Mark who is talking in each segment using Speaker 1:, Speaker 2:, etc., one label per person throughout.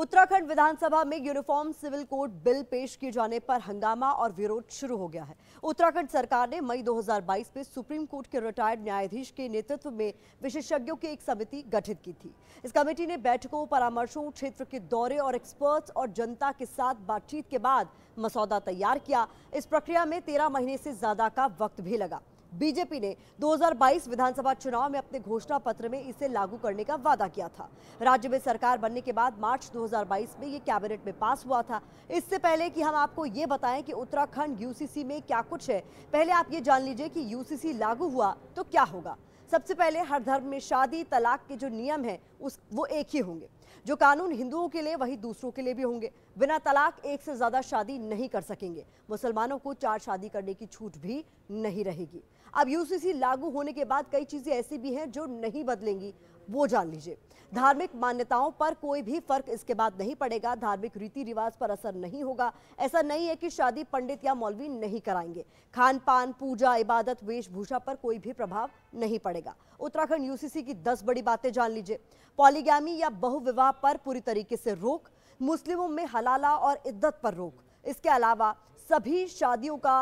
Speaker 1: उत्तराखंड विधानसभा में uniform civil code bill पेश किए जाने पर हंगामा और विरोध शुरू हो गया है उत्तराखंड सरकार ने मई 2022 में सुप्रीम कोर्ट के रिटायर्ड न्यायाधीश के नेतृत्व में विशेषज्ञों की एक समिति गठित की थी इस कमेटी ने बैठकों परामर्शों क्षेत्र के दौरे और एक्सपर्ट्स और जनता के साथ बातचीत के बाद मसौदा तैयार किया इस प्रक्रिया में तेरह महीने से ज्यादा का वक्त भी लगा बीजेपी ने 2022 विधानसभा चुनाव में अपने घोषणा पत्र में इसे लागू करने का वादा किया था राज्य में सरकार बनने के बाद मार्च 2022 में ये कैबिनेट में पास हुआ था इससे पहले कि हम आपको ये बताएं कि उत्तराखंड यूसीसी में क्या कुछ है पहले आप ये जान लीजिए कि यूसीसी लागू हुआ तो क्या होगा सबसे पहले हर धर्म में शादी तलाक के जो नियम है उस वो एक ही होंगे जो कानून हिंदुओं के लिए वही दूसरों के लिए भी होंगे बिना तलाक एक से ज़्यादा शादी नहीं कर सकेंगे मुसलमानों को चार शादी करने की छूट भी नहीं रहेगी अब यूसीसी लागू होने के बाद कई चीज़ें ऐसी भी हैं जो नहीं बदलेंगी वो जान लीजिए धार्मिक मान्यताओं पर कोई भी फर्क इसके बाद नहीं पड़ेगा धार्मिक रीति रिवाज पर असर नहीं होगा ऐसा नहीं है कि शादी पंडित या मौलवी नहीं कराएंगे खान पान पूजा इबादत वेशभूषा पर कोई भी प्रभाव नहीं पड़ेगा उत्तराखंड यूसीसी की दस बड़ी बातें जान लीजिए पॉलीगामी या बहुविवाह विवाह पर पूरी तरीके से रोक मुस्लिमों में हलाला और इद्दत पर रोक इसके अलावा सभी शादियों का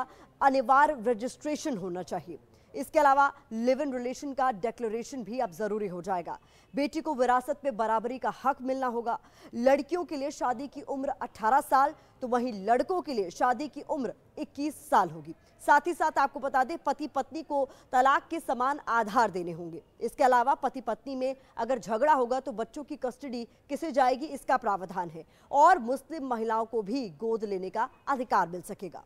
Speaker 1: अनिवार्य रजिस्ट्रेशन होना चाहिए इसके अलावा लिव इन रिलेशन का डेक्लोरेशन भी अब जरूरी हो जाएगा बेटी को विरासत में बराबरी का हक मिलना होगा लड़कियों के लिए शादी की उम्र 18 साल तो वहीं लड़कों के लिए शादी की उम्र 21 साल होगी साथ ही साथ आपको बता दें पति पत्नी को तलाक के समान आधार देने होंगे इसके अलावा पति पत्नी में अगर झगड़ा होगा तो बच्चों की कस्टडी किसे जाएगी इसका प्रावधान है और मुस्लिम महिलाओं को भी गोद लेने का अधिकार मिल सकेगा